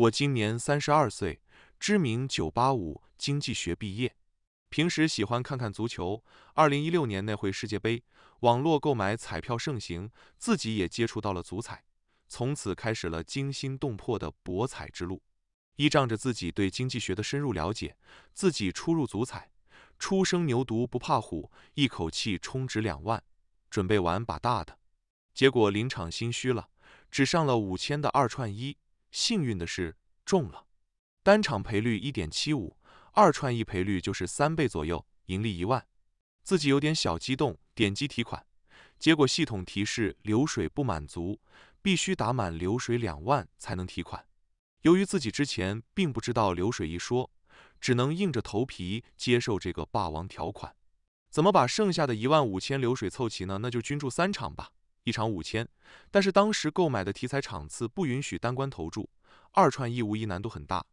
我今年三十二岁，知名九八五经济学毕业，平时喜欢看看足球。二零一六年那会世界杯，网络购买彩票盛行，自己也接触到了足彩，从此开始了惊心动魄的博彩之路。依仗着自己对经济学的深入了解，自己初入足彩，初生牛犊不怕虎，一口气充值两万，准备玩把大的，结果临场心虚了，只上了五千的二串一。幸运的是中了，单场赔率一点七五，二串一赔率就是三倍左右，盈利一万，自己有点小激动，点击提款，结果系统提示流水不满足，必须打满流水两万才能提款。由于自己之前并不知道流水一说，只能硬着头皮接受这个霸王条款。怎么把剩下的一万五千流水凑齐呢？那就均注三场吧。一场五千，但是当时购买的题材场次不允许单关投注，二串一无疑难度很大，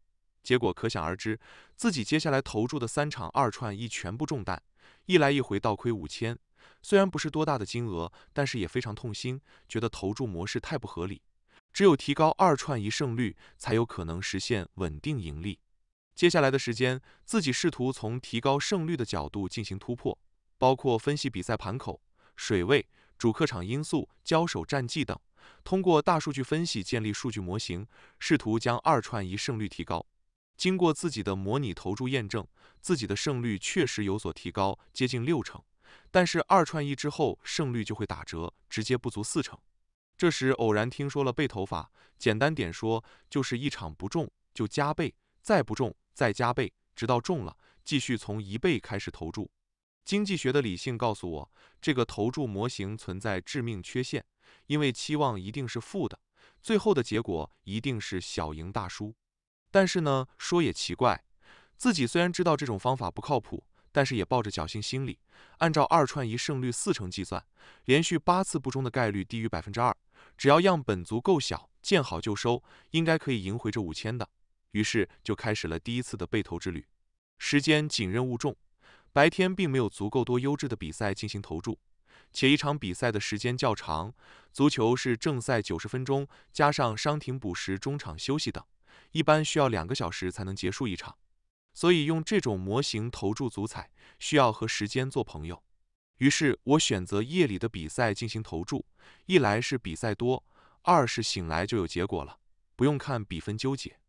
结果可想而知，自己接下来投注的三场二串一全部中弹，一来一回倒亏五千，虽然不是多大的金额，但是也非常痛心，觉得投注模式太不合理，只有提高二串一胜率，才有可能实现稳定盈利。接下来的时间，自己试图从提高胜率的角度进行突破，包括分析比赛盘口、水位。主客场因素、交手战绩等，通过大数据分析建立数据模型，试图将二串一胜率提高。经过自己的模拟投注验证，自己的胜率确实有所提高，接近六成。但是二串一之后胜率就会打折，直接不足四成。这时偶然听说了背投法，简单点说就是一场不中就加倍，再不中再加倍，直到中了，继续从一倍开始投注。经济学的理性告诉我，这个投注模型存在致命缺陷，因为期望一定是负的，最后的结果一定是小赢大输。但是呢，说也奇怪，自己虽然知道这种方法不靠谱，但是也抱着侥幸心理，按照二串一胜率四成计算，连续八次不中的概率低于百分之二，只要样本足够小，见好就收，应该可以赢回这五千的。于是就开始了第一次的被投之旅，时间紧，任务重。白天并没有足够多优质的比赛进行投注，且一场比赛的时间较长。足球是正赛九十分钟，加上伤停补时、中场休息等，一般需要两个小时才能结束一场。所以用这种模型投注足彩，需要和时间做朋友。于是我选择夜里的比赛进行投注，一来是比赛多，二是醒来就有结果了，不用看比分纠结。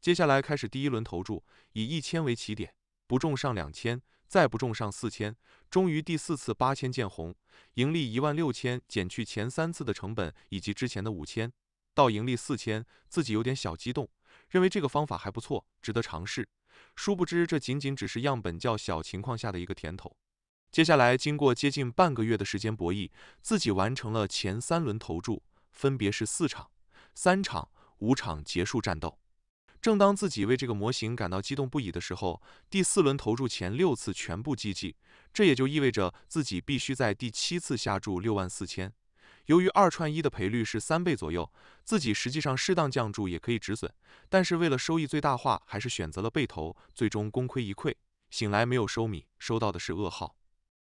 接下来开始第一轮投注，以一千为起点，不中上两千。再不中上四千，终于第四次八千见红，盈利一万六千减去前三次的成本以及之前的五千，到盈利四千，自己有点小激动，认为这个方法还不错，值得尝试。殊不知这仅仅只是样本较小情况下的一个甜头。接下来经过接近半个月的时间博弈，自己完成了前三轮投注，分别是四场、三场、五场结束战斗。正当自己为这个模型感到激动不已的时候，第四轮投注前六次全部击绩，这也就意味着自己必须在第七次下注六万四千。由于二串一的赔率是三倍左右，自己实际上适当降注也可以止损，但是为了收益最大化，还是选择了背投，最终功亏一篑。醒来没有收米，收到的是噩耗。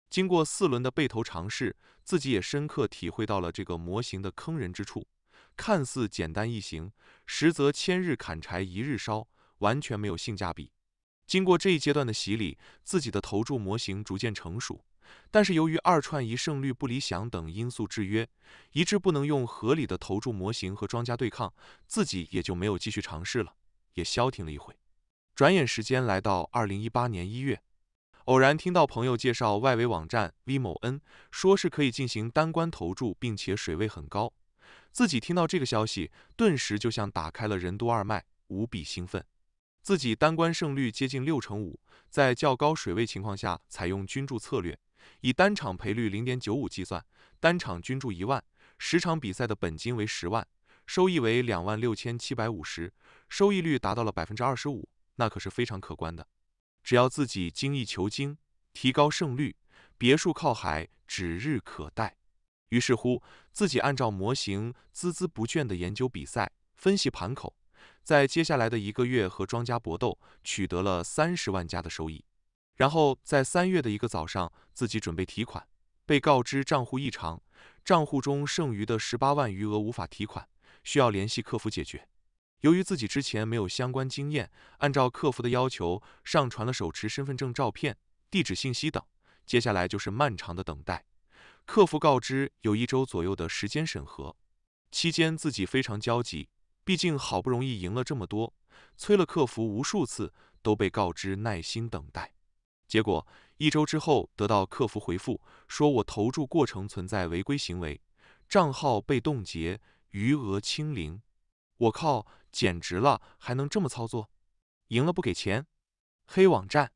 经过四轮的背投尝试，自己也深刻体会到了这个模型的坑人之处。看似简单易行，实则千日砍柴一日烧，完全没有性价比。经过这一阶段的洗礼，自己的投注模型逐渐成熟，但是由于二串一胜率不理想等因素制约，一致不能用合理的投注模型和庄家对抗，自己也就没有继续尝试了，也消停了一回。转眼时间来到二零一八年一月，偶然听到朋友介绍外围网站 V 某 N，说是可以进行单关投注，并且水位很高。自己听到这个消息，顿时就像打开了任督二脉，无比兴奋。自己单关胜率接近六成五，在较高水位情况下，采用均注策略，以单场赔率零点九五计算，单场均注一万，十场比赛的本金为十万，收益为两万六千七百五十，收益率达到了百分之二十五，那可是非常可观的。只要自己精益求精，提高胜率，别墅靠海指日可待。于是乎，自己按照模型孜孜不倦地研究比赛，分析盘口，在接下来的一个月和庄家搏斗，取得了三十万加的收益。然后在三月的一个早上，自己准备提款，被告知账户异常，账户中剩余的十八万余额无法提款，需要联系客服解决。由于自己之前没有相关经验，按照客服的要求上传了手持身份证照片、地址信息等，接下来就是漫长的等待。客服告知有一周左右的时间审核，期间自己非常焦急，毕竟好不容易赢了这么多，催了客服无数次，都被告知耐心等待。结果一周之后得到客服回复，说我投注过程存在违规行为，账号被冻结，余额清零。我靠，简直了，还能这么操作？赢了不给钱？黑网站？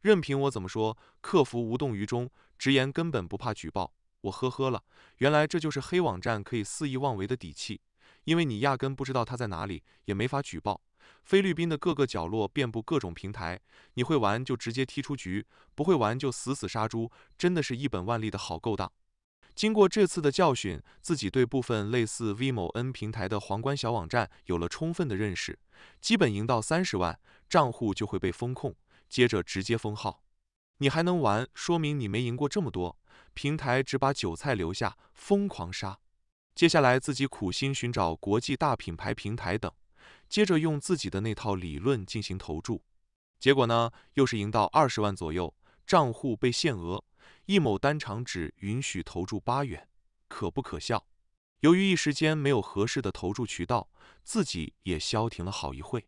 任凭我怎么说，客服无动于衷，直言根本不怕举报。我呵呵了，原来这就是黑网站可以肆意妄为的底气，因为你压根不知道它在哪里，也没法举报。菲律宾的各个角落遍布各种平台，你会玩就直接踢出局，不会玩就死死杀猪，真的是一本万利的好勾当。经过这次的教训，自己对部分类似 V 某 N 平台的皇冠小网站有了充分的认识，基本赢到三十万，账户就会被封控，接着直接封号。你还能玩，说明你没赢过这么多。平台只把韭菜留下，疯狂杀。接下来自己苦心寻找国际大品牌平台等，接着用自己的那套理论进行投注，结果呢又是赢到二十万左右，账户被限额，一某单场只允许投注八元，可不可笑？由于一时间没有合适的投注渠道，自己也消停了好一会。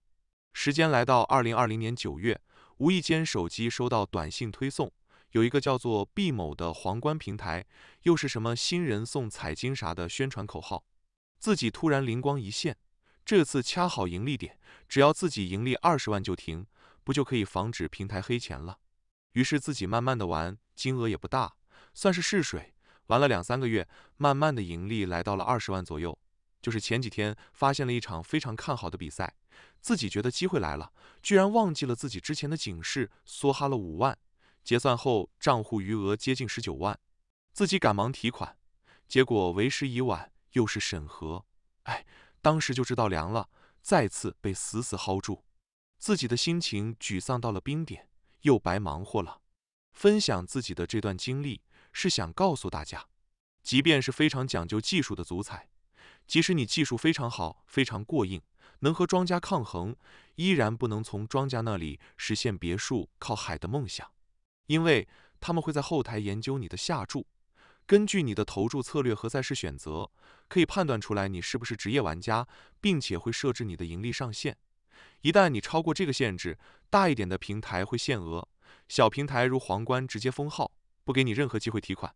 时间来到二零二零年九月，无意间手机收到短信推送。有一个叫做毕某的皇冠平台，又是什么新人送彩金啥的宣传口号。自己突然灵光一现，这次掐好盈利点，只要自己盈利二十万就停，不就可以防止平台黑钱了？于是自己慢慢的玩，金额也不大，算是试水。玩了两三个月，慢慢的盈利来到了二十万左右。就是前几天发现了一场非常看好的比赛，自己觉得机会来了，居然忘记了自己之前的警示，梭哈了五万。结算后，账户余额接近十九万，自己赶忙提款，结果为时已晚，又是审核。哎，当时就知道凉了，再次被死死薅住，自己的心情沮丧到了冰点，又白忙活了。分享自己的这段经历，是想告诉大家，即便是非常讲究技术的足彩，即使你技术非常好、非常过硬，能和庄家抗衡，依然不能从庄家那里实现别墅靠海的梦想。因为他们会在后台研究你的下注，根据你的投注策略和赛事选择，可以判断出来你是不是职业玩家，并且会设置你的盈利上限。一旦你超过这个限制，大一点的平台会限额，小平台如皇冠直接封号，不给你任何机会提款。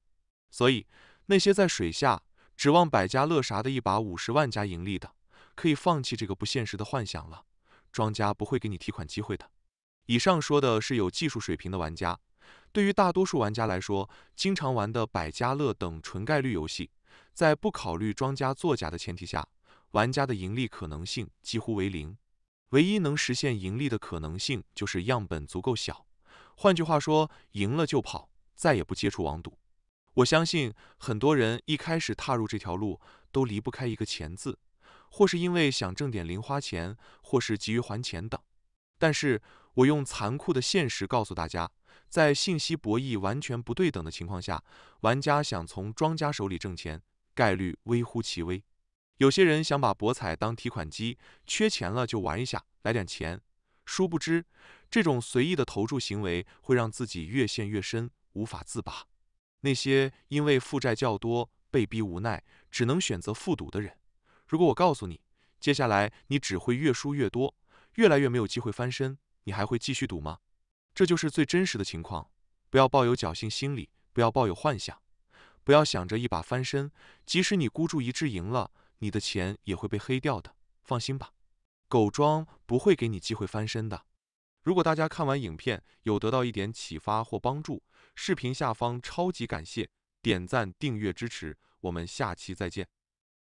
所以，那些在水下指望百家乐啥的一把五十万加盈利的，可以放弃这个不现实的幻想了。庄家不会给你提款机会的。以上说的是有技术水平的玩家。对于大多数玩家来说，经常玩的百家乐等纯概率游戏，在不考虑庄家作假的前提下，玩家的盈利可能性几乎为零。唯一能实现盈利的可能性就是样本足够小。换句话说，赢了就跑，再也不接触网赌。我相信很多人一开始踏入这条路，都离不开一个“钱”字，或是因为想挣点零花钱，或是急于还钱等。但是，我用残酷的现实告诉大家，在信息博弈完全不对等的情况下，玩家想从庄家手里挣钱，概率微乎其微。有些人想把博彩当提款机，缺钱了就玩一下，来点钱。殊不知，这种随意的投注行为会让自己越陷越深，无法自拔。那些因为负债较多被逼无奈，只能选择复赌的人，如果我告诉你，接下来你只会越输越多，越来越没有机会翻身。你还会继续赌吗？这就是最真实的情况。不要抱有侥幸心理，不要抱有幻想，不要想着一把翻身。即使你孤注一掷赢了，你的钱也会被黑掉的。放心吧，狗庄不会给你机会翻身的。如果大家看完影片有得到一点启发或帮助，视频下方超级感谢点赞订阅支持。我们下期再见。